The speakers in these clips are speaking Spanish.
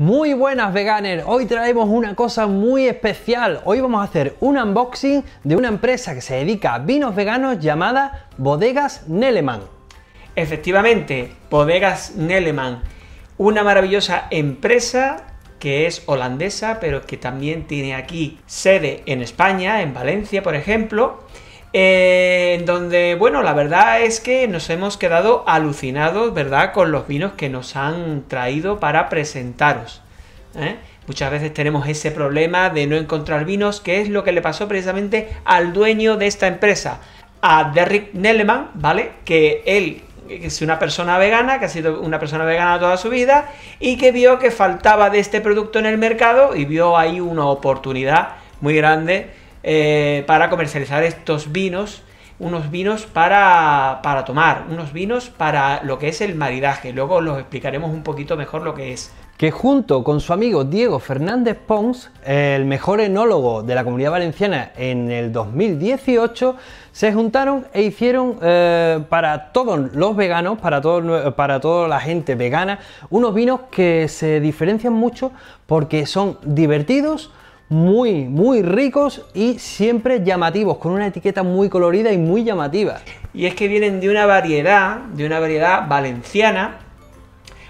Muy buenas veganes hoy traemos una cosa muy especial. Hoy vamos a hacer un unboxing de una empresa que se dedica a vinos veganos llamada Bodegas Neleman. Efectivamente, Bodegas Neleman, una maravillosa empresa que es holandesa, pero que también tiene aquí sede en España, en Valencia, por ejemplo eh, en donde, bueno, la verdad es que nos hemos quedado alucinados, ¿verdad?, con los vinos que nos han traído para presentaros. ¿eh? Muchas veces tenemos ese problema de no encontrar vinos, que es lo que le pasó precisamente al dueño de esta empresa, a Derrick Nelleman, ¿vale? Que él es una persona vegana, que ha sido una persona vegana toda su vida, y que vio que faltaba de este producto en el mercado y vio ahí una oportunidad muy grande eh, para comercializar estos vinos, unos vinos para, tomar, unos vinos para lo que es el maridaje. Luego los explicaremos un poquito mejor lo que es que junto con su amigo Diego Fernández Pons, el mejor enólogo de la comunidad valenciana en el 2018, se juntaron e hicieron eh, para todos los veganos, para, para toda la gente vegana, unos vinos que se diferencian mucho porque son divertidos, muy, muy ricos y siempre llamativos, con una etiqueta muy colorida y muy llamativa. Y es que vienen de una variedad, de una variedad valenciana,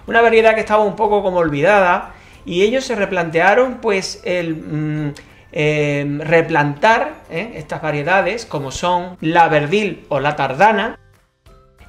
una variedad que estaba un poco como olvidada, y ellos se replantearon pues el... Mm, eh, replantar ¿eh? estas variedades como son la verdil o la tardana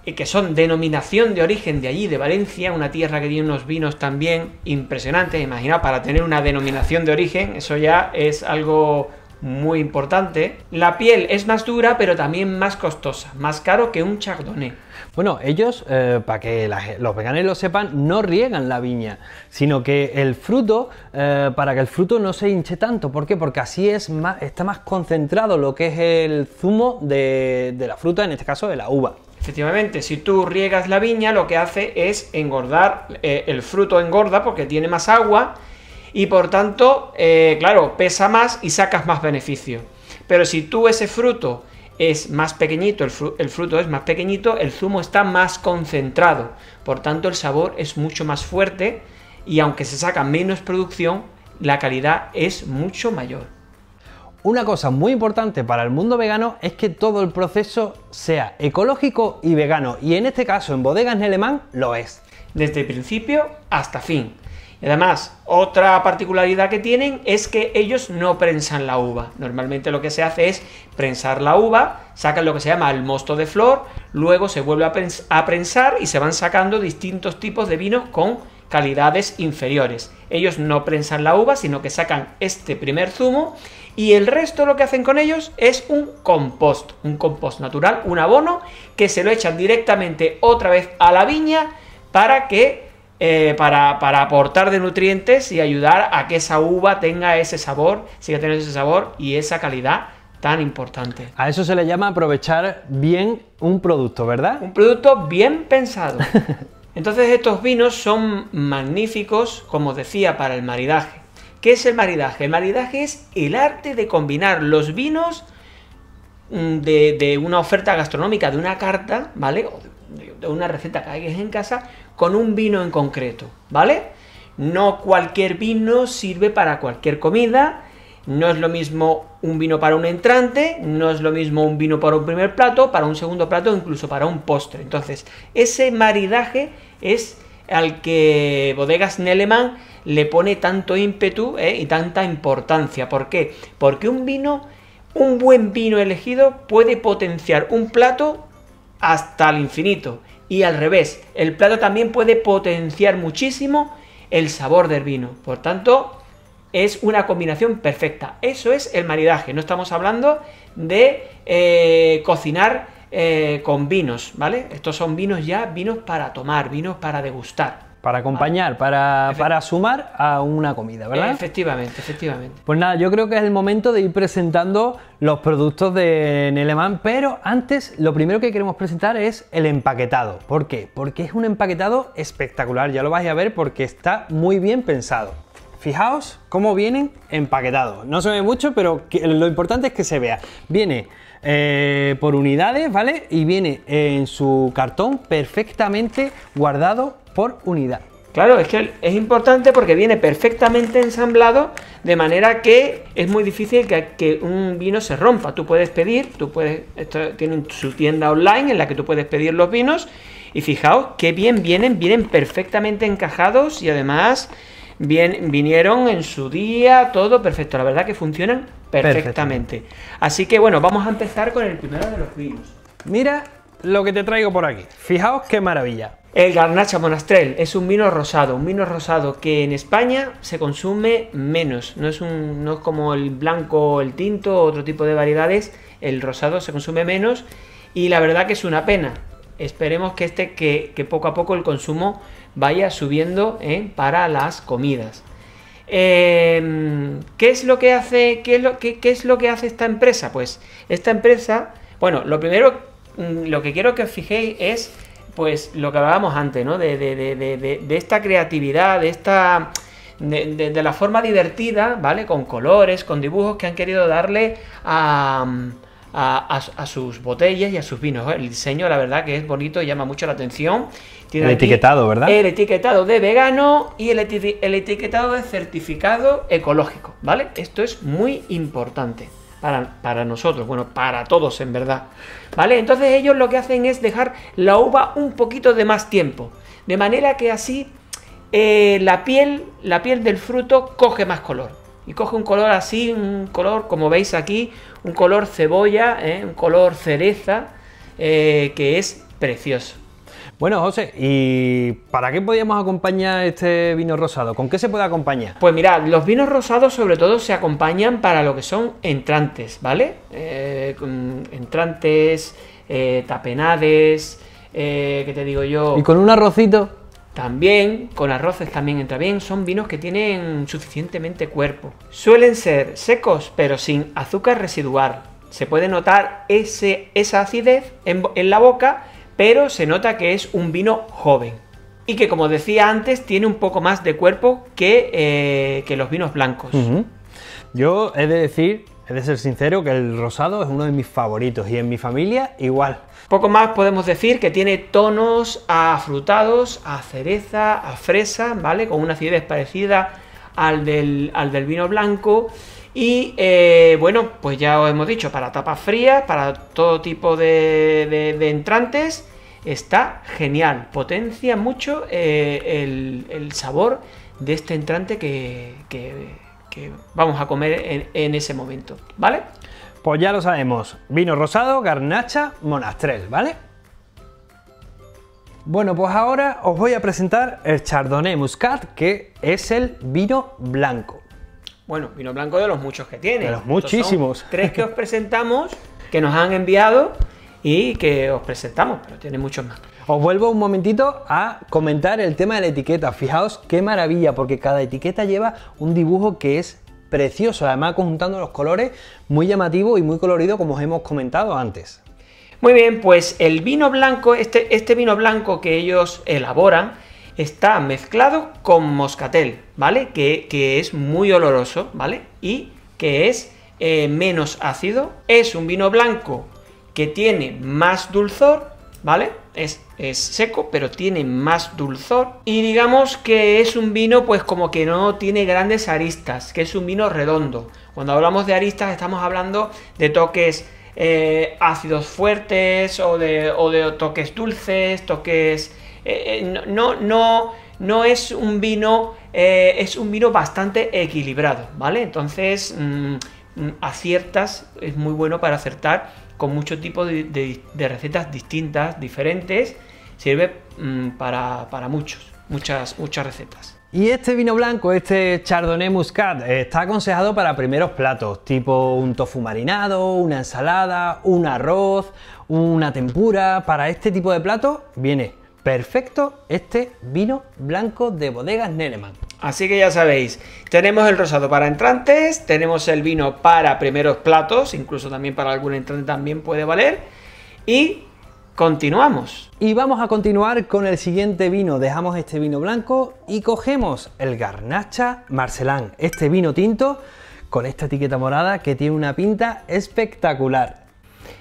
que son denominación de origen de allí, de Valencia, una tierra que tiene unos vinos también impresionantes. Imagina, para tener una denominación de origen, eso ya es algo muy importante. La piel es más dura, pero también más costosa, más caro que un chardonnay. Bueno, ellos, eh, para que los veganes lo sepan, no riegan la viña, sino que el fruto, eh, para que el fruto no se hinche tanto. ¿Por qué? Porque así es está más concentrado lo que es el zumo de la fruta, en este caso de la uva. Efectivamente, si tú riegas la viña, lo que hace es engordar, eh, el fruto engorda porque tiene más agua y por tanto, eh, claro, pesa más y sacas más beneficio. Pero si tú ese fruto es más pequeñito, el, fruto es más pequeñito, el zumo está más concentrado. Por tanto, el sabor es mucho más fuerte y aunque se saca menos producción, la calidad es mucho mayor. Una cosa muy importante para el mundo vegano es que todo el proceso sea ecológico y vegano, y en este caso en Bodegas alemán, lo es. Desde principio hasta fin. Y además, otra particularidad que tienen es que ellos no prensan la uva. Normalmente lo que se hace es prensar la uva, sacan lo que se llama el mosto de flor, luego se vuelve a, a prensar y se van sacando distintos tipos de vinos con calidades inferiores. Ellos no prensan la uva, sino que sacan este primer zumo y el resto lo que hacen con ellos es un compost, un compost natural, un abono que se lo echan directamente otra vez a la viña para que eh, para, para, aportar de nutrientes y ayudar a que esa uva tenga ese sabor, siga teniendo ese sabor y esa calidad tan importante. A eso se le llama aprovechar bien un producto, ¿verdad? Un producto bien pensado. Entonces estos vinos son magníficos, como decía, para el maridaje. ¿Qué es el maridaje? El maridaje es el arte de combinar los vinos mm, de, una oferta gastronómica, de una carta, ¿vale? O de, de una receta que hay en casa, con un vino en concreto, ¿vale? No cualquier vino sirve para cualquier comida, no es lo mismo un vino para un entrante, no es lo mismo un vino para un primer plato, para un segundo plato, incluso para un postre. Entonces, ese maridaje es al que Bodegas Neleman le pone tanto ímpetu eh, y tanta importancia. ¿Por qué? Porque un vino, un buen vino elegido puede potenciar un plato hasta el infinito. Y al revés, el plato también puede potenciar muchísimo el sabor del vino. Por tanto, es una combinación perfecta. Eso es el maridaje. No estamos hablando de eh, cocinar eh, con vinos, ¿vale? Estos son vinos ya, vinos para tomar, vinos para degustar. Para acompañar, para, sumar a una comida, ¿verdad? Efectivamente, efectivamente. Pues nada, yo creo que es el momento de ir presentando los productos de Nelemán. pero antes lo primero que queremos presentar es el empaquetado. ¿Por qué? Porque es un empaquetado espectacular, ya lo vais a ver porque está muy bien pensado. Fijaos cómo vienen empaquetados. No se ve mucho, pero lo importante es que se vea. Viene eh, por unidades, ¿vale? Y viene en su cartón perfectamente guardado por unidad. Claro, es que es importante porque viene perfectamente ensamblado, de manera que es muy difícil que, un vino se rompa. Tú puedes pedir, tú puedes, esto su tienda online en la que tú puedes pedir los vinos y fijaos qué bien vienen, vienen perfectamente encajados y además Bien, vinieron en su día, todo perfecto. La verdad que funcionan perfectamente. Así que bueno, vamos a empezar con el primero de los vinos. Mira lo que te traigo por aquí. Fijaos qué maravilla. El Garnacha Monastrel es un vino rosado, un vino rosado que en España se consume menos. No es, un, no es como el blanco, el tinto, otro tipo de variedades. El rosado se consume menos y la verdad que es una pena esperemos que, este, que, poco a poco el consumo vaya subiendo ¿eh? para las comidas. Em, ¿Qué es lo que hace? Qué qué, es lo que hace esta empresa? Pues esta empresa, bueno, lo primero, mm, lo que quiero que os fijéis es, pues, lo que hablábamos antes, ¿no? De, esta creatividad, de esta. De, la forma divertida, ¿vale? Con colores, con dibujos que han querido darle a a, sus botellas y a sus vinos. ¿eh? El diseño, la verdad, que es bonito, llama mucho la atención. el etiquetado, ¿verdad? El etiquetado de vegano y el, etiquetado de certificado ecológico, ¿vale? Esto es muy importante para, nosotros, bueno, para todos en verdad, ¿vale? Entonces ellos lo que hacen es dejar la uva un poquito de más tiempo, de manera que así eh, la, piel, la piel del fruto coge más color. Y coge un color así, un color como veis aquí, un color cebolla, ¿eh? un color cereza, eh, que es precioso. Bueno, José, ¿y para qué podíamos acompañar este vino rosado? ¿Con qué se puede acompañar? Pues mirad, los vinos rosados sobre todo se acompañan para lo que son entrantes, ¿vale? Eh, entrantes, tapenades, ¿qué te digo yo? ¿Y con un arrocito? También con arroces también entra bien, son vinos que tienen suficientemente cuerpo. Suelen ser secos pero sin azúcar residual. Se puede notar ese, esa acidez en, la boca, pero se nota que es un vino joven. Y que como decía antes, tiene un poco más de cuerpo que, eh, que los vinos blancos. Yo he de decir de ser sincero que el rosado es uno de mis favoritos y en mi familia igual. Poco más podemos decir que tiene tonos afrutados, a cereza, a fresa, ¿vale? Con una acidez parecida al del, al del vino blanco. Y eh, bueno, pues ya os hemos dicho, para tapas frías, para todo tipo de, entrantes, está genial. Potencia mucho eh, el, el, sabor de este entrante que, que que vamos a comer en, ese momento, ¿vale? Pues ya lo sabemos, vino rosado, garnacha, monastrel, ¿vale? Bueno, pues ahora os voy a presentar el Chardonnay Muscat, que es el vino blanco. Bueno, vino blanco de los muchos que tiene. De los muchísimos. Tres que os presentamos, que nos han enviado y que os presentamos, pero tiene muchos más. Os vuelvo un momentito a comentar el tema de la etiqueta. Fijaos qué maravilla, porque cada etiqueta lleva un dibujo que es precioso, además conjuntando los colores muy llamativo y muy colorido como os hemos comentado antes. Muy bien, pues el vino blanco, este, este vino blanco que ellos elaboran, está mezclado con moscatel, ¿vale? Que, es muy oloroso, ¿vale? Y que es eh, menos ácido. Es un vino blanco que tiene más dulzor, ¿vale? es, seco, pero tiene más dulzor. Y digamos que es un vino, pues como que no tiene grandes aristas, que es un vino redondo. Cuando hablamos de aristas, estamos hablando de toques eh, ácidos fuertes o de, toques dulces, toques. Eh, eh, no, no, no es un vino, es un vino bastante equilibrado, ¿vale? Entonces. Mm, mm, aciertas, es muy bueno para acertar con mucho tipo de, recetas distintas, diferentes. Sirve mm, para, para muchos, muchas, muchas recetas. Y este vino blanco, este Chardonnay Muscat, está aconsejado para primeros platos, tipo un tofu marinado, una ensalada, un arroz, una tempura. Para este tipo de platos viene perfecto este vino blanco de bodegas Neneman. Así que ya sabéis, tenemos el rosado para entrantes, tenemos el vino para primeros platos, incluso también para algún entrante también puede valer. Y continuamos. Y vamos a continuar con el siguiente vino. Dejamos este vino blanco y cogemos el Garnacha Marcelán, este vino tinto con esta etiqueta morada que tiene una pinta espectacular.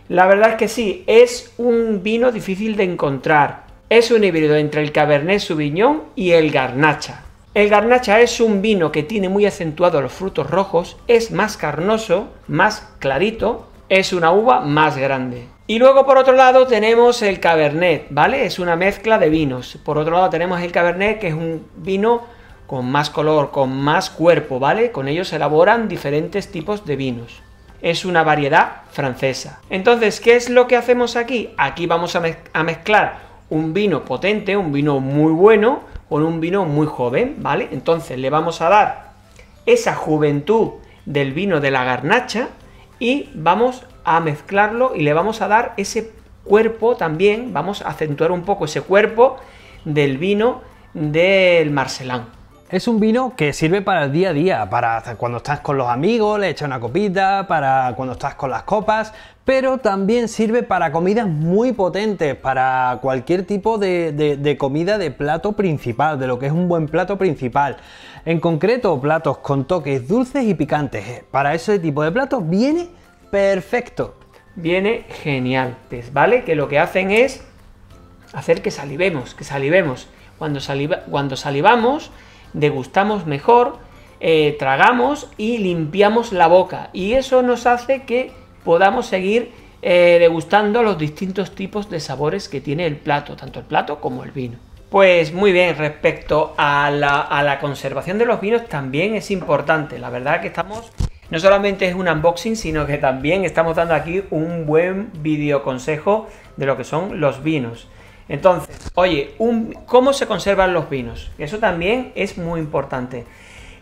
La verdad es que sí, es un vino difícil de encontrar. Es un híbrido entre el Cabernet Sauvignon y el Garnacha. El garnacha es un vino que tiene muy acentuados los frutos rojos, es más carnoso, más clarito, es una uva más grande. Y luego por otro lado tenemos el cabernet, ¿vale? Es una mezcla de vinos. Por otro lado tenemos el cabernet que es un vino con más color, con más cuerpo, ¿vale? Con ellos se elaboran diferentes tipos de vinos. Es una variedad francesa. Entonces, ¿qué es lo que hacemos aquí? Aquí vamos a mezclar un vino potente, un vino muy bueno, con un vino muy joven, ¿vale? Entonces le vamos a dar esa juventud del vino de la garnacha y vamos a mezclarlo y le vamos a dar ese cuerpo también, vamos a acentuar un poco ese cuerpo del vino del Marcelán, es un vino que sirve para el día a día, para cuando estás con los amigos, le echas una copita, para cuando estás con las copas, pero también sirve para comidas muy potentes, para cualquier tipo de, comida de plato principal, de lo que es un buen plato principal. En concreto, platos con toques dulces y picantes. Para ese tipo de platos viene perfecto. Viene genial, ¿vale? Que lo que hacen es hacer que salivemos, que salivemos. Cuando, cuando salivamos degustamos mejor, eh, tragamos y limpiamos la boca. Y eso nos hace que podamos seguir eh, degustando los distintos tipos de sabores que tiene el plato, tanto el plato como el vino. Pues muy bien, respecto a la, a la conservación de los vinos también es importante. La verdad que estamos no solamente es un unboxing, sino que también estamos dando aquí un buen video consejo de lo que son los vinos. Entonces, oye, ¿cómo se conservan los vinos? Eso también es muy importante.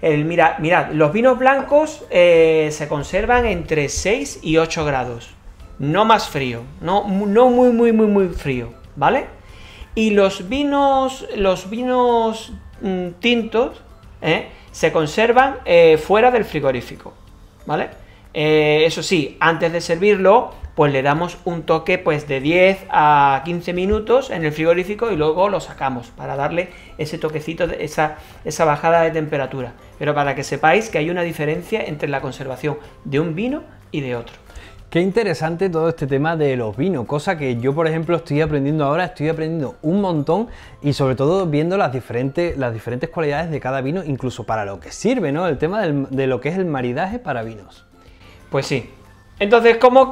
El, mira, mirad, los vinos blancos eh, se conservan entre 6 y 8 grados. No más frío, no, no muy, muy, muy, muy frío, ¿vale? Y los vinos, los vinos mm, tintos ¿eh? se conservan eh, fuera del frigorífico, ¿vale? Eh, eso sí, antes de servirlo, pues le damos un toque pues de 10 a 15 minutos en el frigorífico y luego lo sacamos para darle ese toquecito, esa, bajada de temperatura. Pero para que sepáis que hay una diferencia entre la conservación de un vino y de otro. Qué interesante todo este tema de los vinos, cosa que yo por ejemplo estoy aprendiendo ahora, estoy aprendiendo un montón y sobre todo viendo las diferentes, las diferentes cualidades de cada vino, incluso para lo que sirve, ¿no? El tema de lo que es el maridaje para vinos. Pues sí. Entonces, ¿cómo,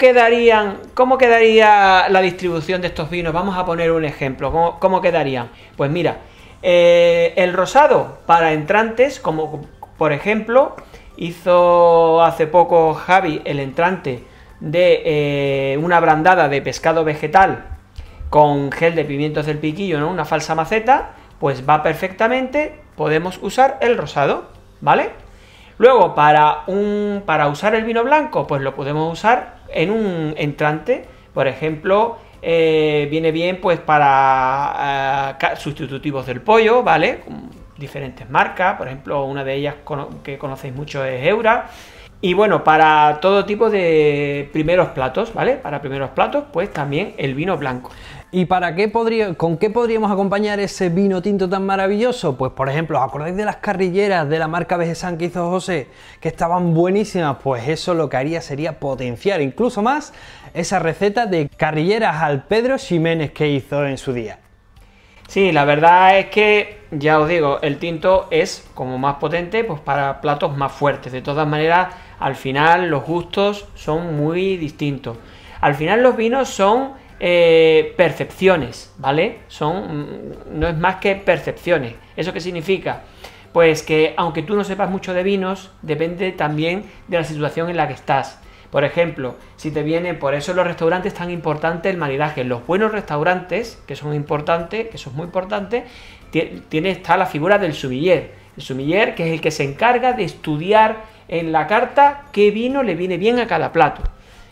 ¿cómo quedaría la distribución de estos vinos? Vamos a poner un ejemplo. ¿Cómo, quedarían? Pues mira, eh, el rosado para entrantes, como por ejemplo, hizo hace poco Javi el entrante de eh, una brandada de pescado vegetal con gel de pimientos del piquillo, ¿no? Una falsa maceta, pues va perfectamente. Podemos usar el rosado, ¿vale? Luego, para, para usar el vino blanco, pues lo podemos usar en un entrante, por ejemplo, eh, viene bien pues para eh, sustitutivos del pollo, ¿vale? diferentes marcas, por ejemplo, una de ellas que conocéis mucho es Eura. Y bueno, para todo tipo de primeros platos, ¿vale? Para primeros platos, pues también el vino blanco. ¿Y para qué podría, con qué podríamos acompañar ese vino tinto tan maravilloso? Pues por ejemplo, ¿os acordáis de las carrilleras de la marca Vegesan que hizo José? Que estaban buenísimas. Pues eso lo que haría sería potenciar incluso más esa receta de carrilleras al Pedro Ximénez que hizo en su día. Sí, la verdad es que, ya os digo, el tinto es como más potente pues para platos más fuertes. De todas maneras, al final los gustos son muy distintos. Al final los vinos son eh, percepciones, ¿vale? Son, mm, no es más que percepciones. ¿Eso qué significa? Pues que aunque tú no sepas mucho de vinos, depende también de la situación en la que estás. Por ejemplo, si te viene, por eso los restaurantes es tan importante el maridaje. Los buenos restaurantes, que son importantes, que son muy importantes tiene, está la figura del sumiller. El sumiller, que es el que se encarga de estudiar en la carta qué vino le viene bien a cada plato.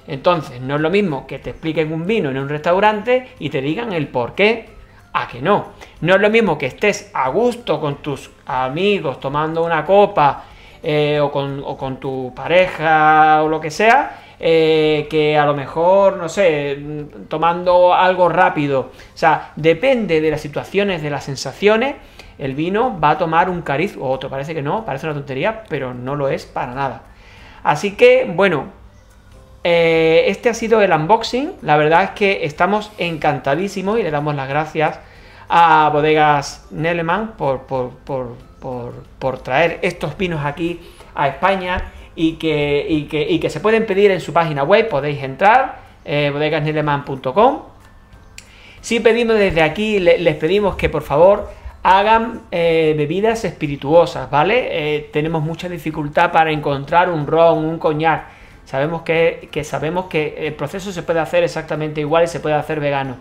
Entonces, no es lo mismo que te expliquen un vino en un restaurante y te digan el por qué a que no. No es lo mismo que estés a gusto con tus amigos tomando una copa eh, o, con, tu pareja o lo que sea, eh, que a lo mejor, no sé, mm, tomando algo rápido. O sea, depende de las situaciones, de las sensaciones, el vino va a tomar un cariz o otro. Parece que no, parece una tontería, pero no lo es para nada. Así que, bueno, eh, este ha sido el unboxing. La verdad es que estamos encantadísimos y le damos las gracias a Bodegas Neleman por, por, traer estos vinos aquí a España y que, que, se pueden pedir en su página web. Podéis entrar, eh, bodegasneleman.com. Si pedimos desde aquí, les pedimos que por favor hagan eh, bebidas espirituosas, ¿vale? Eh, tenemos mucha dificultad para encontrar un ron, un coñac Sabemos que, sabemos que el proceso se puede hacer exactamente igual y se puede hacer vegano.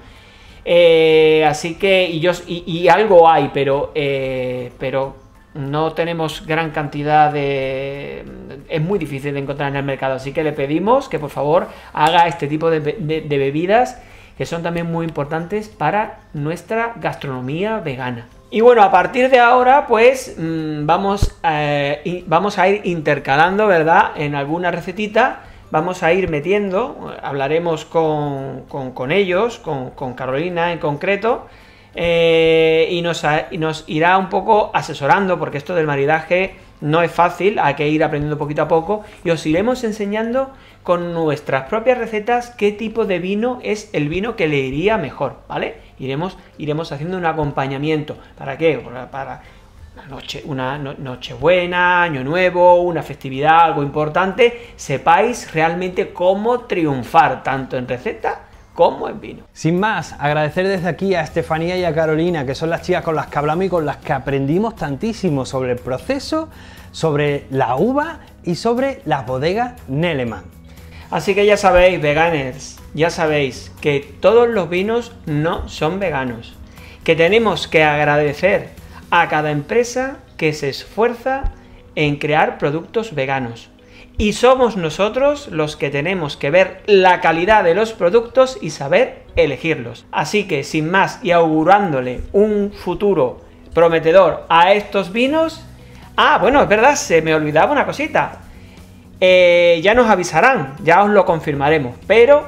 Eh, así que, y, yo, y, algo hay, pero, eh, pero no tenemos gran cantidad de... Es muy difícil de encontrar en el mercado, así que le pedimos que por favor haga este tipo de bebidas que son también muy importantes para nuestra gastronomía vegana. Y bueno, a partir de ahora, pues mm, vamos, eh, vamos a ir intercalando, ¿verdad? En alguna recetita vamos a ir metiendo, eh, hablaremos con, ellos, con, Carolina en concreto, eh, y, nos, y, nos, irá un poco asesorando, porque esto del maridaje no es fácil, hay que ir aprendiendo poquito a poco, y os iremos enseñando con nuestras propias recetas qué tipo de vino es el vino que le iría mejor, ¿vale? Iremos, iremos haciendo un acompañamiento. ¿Para qué? Para, una noche, una buena, año nuevo, una festividad, algo importante, sepáis realmente cómo triunfar tanto en receta como en vino. Sin más, agradecer desde aquí a Estefanía y a Carolina, que son las chicas con las que hablamos y con las que aprendimos tantísimo sobre el proceso, sobre la uva y sobre las bodegas Neleman. Así que ya sabéis, veganers, ya sabéis que todos los vinos no son veganos, que tenemos que agradecer a cada empresa que se esfuerza en crear productos veganos. Y somos nosotros los que tenemos que ver la calidad de los productos y saber elegirlos. Así que sin más y augurándole un futuro prometedor a estos vinos, Ah, bueno, es verdad, se me olvidaba una cosita. Eh, ya nos avisarán, ya os lo confirmaremos, pero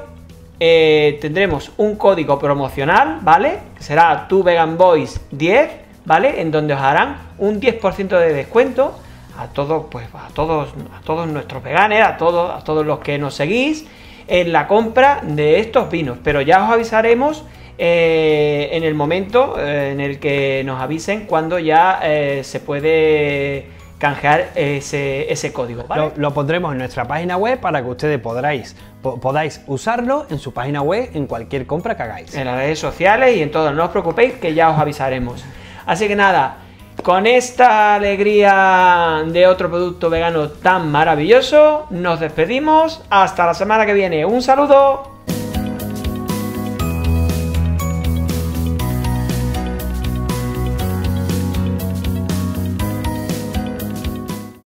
eh, tendremos un código promocional, ¿vale? Que será tu Vegan Boys 10, ¿vale? En donde os harán un 10% de descuento a todos, pues a todos, a todos nuestros veganes, a todos, a todos los que nos seguís en la compra de estos vinos. Pero ya os avisaremos eh, en el momento en el que nos avisen cuando ya se puede canjear ese, código. Lo, pondremos en nuestra página web para que ustedes podráis, podáis usarlo en su página web en cualquier compra que hagáis. En las redes sociales y en todo, no os preocupéis que ya os avisaremos. Así que nada, con esta alegría de otro producto vegano tan maravilloso, nos despedimos. Hasta la semana que viene. Un saludo.